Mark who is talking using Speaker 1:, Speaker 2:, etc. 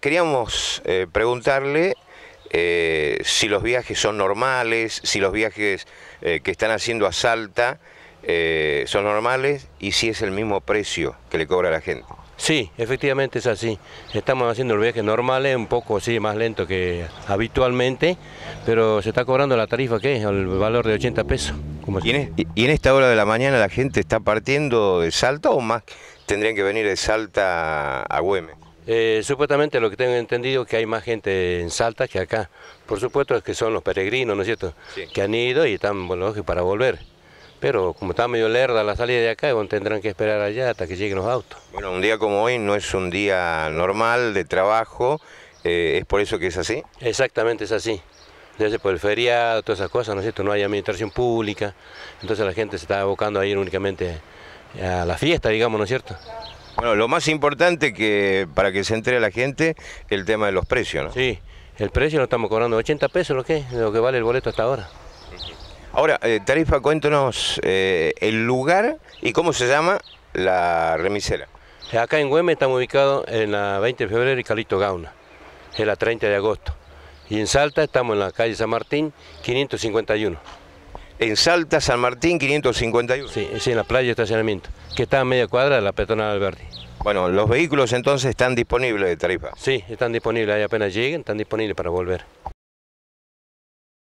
Speaker 1: Queríamos eh, preguntarle eh, si los viajes son normales, si los viajes eh, que están haciendo a Salta son normales y si es el mismo precio que le cobra la gente.
Speaker 2: Sí, efectivamente es así. Estamos haciendo los viajes normales, un poco sí, más lento que habitualmente, pero se está cobrando la tarifa que es, el
Speaker 1: valor de 80 pesos. ¿Y, ¿Y en esta hora de la mañana la gente está partiendo de Salta o más tendrían que venir de Salta a Güemes?
Speaker 2: Eh, supuestamente lo que tengo entendido es que hay más gente en Salta que acá. Por supuesto es que son los peregrinos, ¿no es cierto? Que han ido y están para volver. Pero como está medio lerda la salida de acá, tendrán que esperar allá hasta que lleguen los autos.
Speaker 1: Bueno, un día como hoy no es un día normal de trabajo, eh, ¿es por eso que es así? Exactamente es así.
Speaker 2: Desde por el feriado, todas esas cosas, ¿no es cierto? No hay administración pública, entonces la gente se está abocando a ir únicamente a la fiesta, digamos, ¿no es cierto? Bueno, lo más importante que para que se entere la gente, el tema de los precios, ¿no? Sí, el precio lo estamos cobrando 80 pesos, lo que lo que vale el boleto hasta ahora.
Speaker 1: Ahora, eh, Tarifa, cuéntanos eh, el lugar y cómo se llama la remisera. Acá en Güemes estamos ubicados en
Speaker 2: la 20 de febrero y Calito Gauna, en la 30 de agosto. Y en Salta estamos en la calle San Martín, 551 en Salta, San Martín 551. Sí, en la playa de estacionamiento, que está a media cuadra de la peatonal Alberti. Bueno, los vehículos entonces están disponibles de tarifa.
Speaker 1: Sí, están disponibles, ahí apenas lleguen, están disponibles para volver.